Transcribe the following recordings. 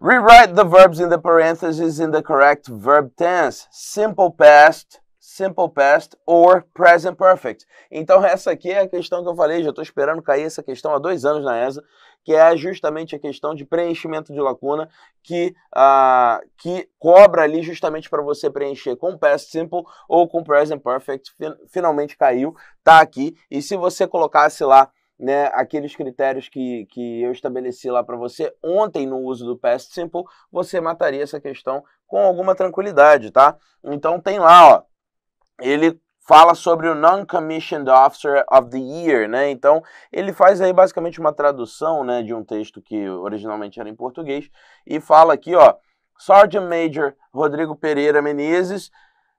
Rewrite the verbs in the parentheses in the correct verb tense. Simple past, simple past or present perfect. Então essa aqui é a questão que eu falei, já estou esperando cair essa questão há dois anos na ESA, que é justamente a questão de preenchimento de lacuna que, uh, que cobra ali justamente para você preencher com past simple ou com present perfect. Fin finalmente caiu, tá aqui. E se você colocasse lá né, aqueles critérios que, que eu estabeleci lá para você ontem no uso do past simple, você mataria essa questão com alguma tranquilidade, tá? Então tem lá, ó, ele fala sobre o Non-Commissioned Officer of the Year, né? Então, ele faz aí basicamente uma tradução, né, de um texto que originalmente era em português e fala aqui, ó, Sergeant Major Rodrigo Pereira Menezes,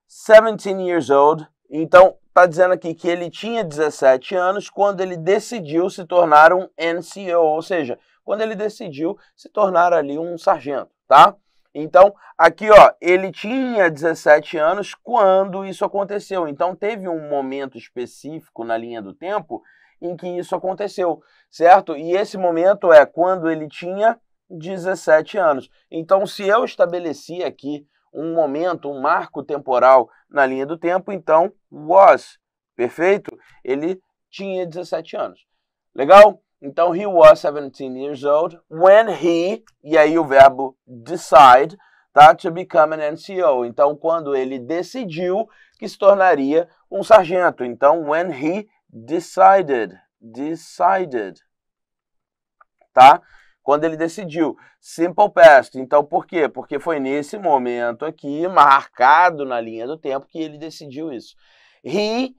17 years old. Então, está dizendo aqui que ele tinha 17 anos quando ele decidiu se tornar um NCO, ou seja, quando ele decidiu se tornar ali um sargento, tá? Então, aqui ó, ele tinha 17 anos quando isso aconteceu. Então, teve um momento específico na linha do tempo em que isso aconteceu, certo? E esse momento é quando ele tinha 17 anos. Então, se eu estabeleci aqui um momento, um marco temporal na linha do tempo, então was, perfeito? Ele tinha 17 anos. Legal? Então, he was 17 years old when he, e aí o verbo decide, tá? To become an NCO. Então, quando ele decidiu que se tornaria um sargento. Então, when he decided, decided, tá? quando ele decidiu Simple Past. Então, por quê? Porque foi nesse momento aqui, marcado na linha do tempo, que ele decidiu isso. He,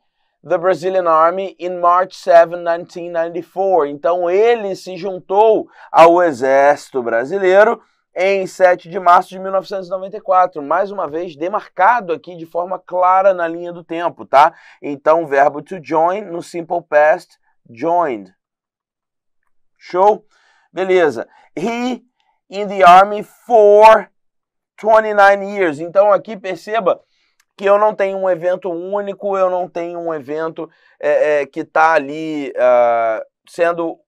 the Brazilian Army, in March 7, 1994. Então, ele se juntou ao Exército Brasileiro em 7 de março de 1994, mais uma vez demarcado aqui de forma clara na linha do tempo, tá? Então, o verbo to join no simple past, joined. Show? Beleza. He in the army for 29 years. Então aqui perceba que eu não tenho um evento único, eu não tenho um evento é, é, que está ali uh, sendo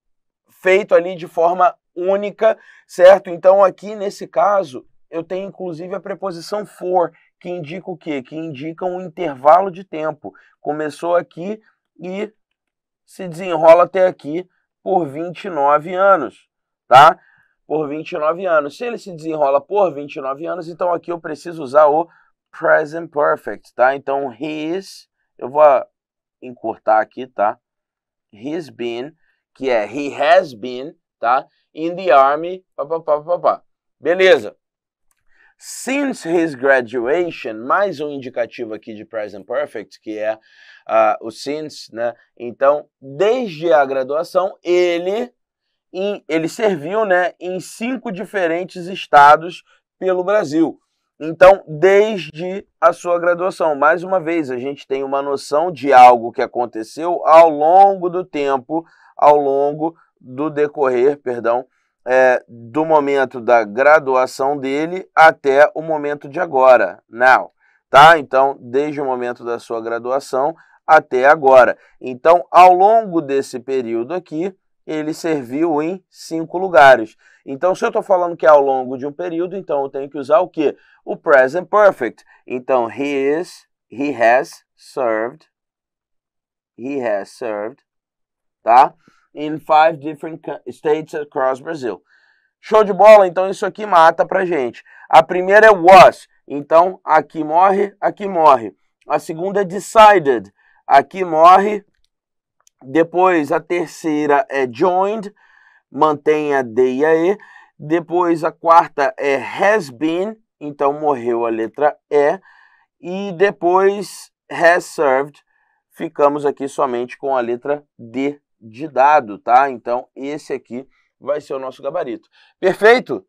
feito ali de forma única, certo? Então aqui nesse caso eu tenho inclusive a preposição for, que indica o quê? Que indica um intervalo de tempo. Começou aqui e se desenrola até aqui por 29 anos tá? Por 29 anos. Se ele se desenrola por 29 anos, então aqui eu preciso usar o present perfect, tá? Então, his, eu vou encurtar aqui, tá? He's been, que é he has been, tá? In the army, papapá, papapá. Beleza. Since his graduation, mais um indicativo aqui de present perfect, que é uh, o since, né? Então, desde a graduação, ele em, serviu né, em cinco diferentes estados pelo Brasil. Então, desde a sua graduação, mais uma vez, a gente tem uma noção de algo que aconteceu ao longo do tempo, ao longo do decorrer, perdão, é, do momento da graduação dele até o momento de agora, now, tá? Então, desde o momento da sua graduação até agora. Então, ao longo desse período aqui, ele serviu em cinco lugares. Então, se eu estou falando que é ao longo de um período, então eu tenho que usar o quê? O present perfect. Então, he is, he has served, he has served, tá? In five different states across Brazil. Show de bola, então isso aqui mata pra gente. A primeira é was, então aqui morre, aqui morre. A segunda é decided, aqui morre, depois a terceira é joined, mantém a D e a E. Depois a quarta é has been, então morreu a letra E. E depois has served, ficamos aqui somente com a letra D de dado, tá? Então esse aqui vai ser o nosso gabarito. Perfeito?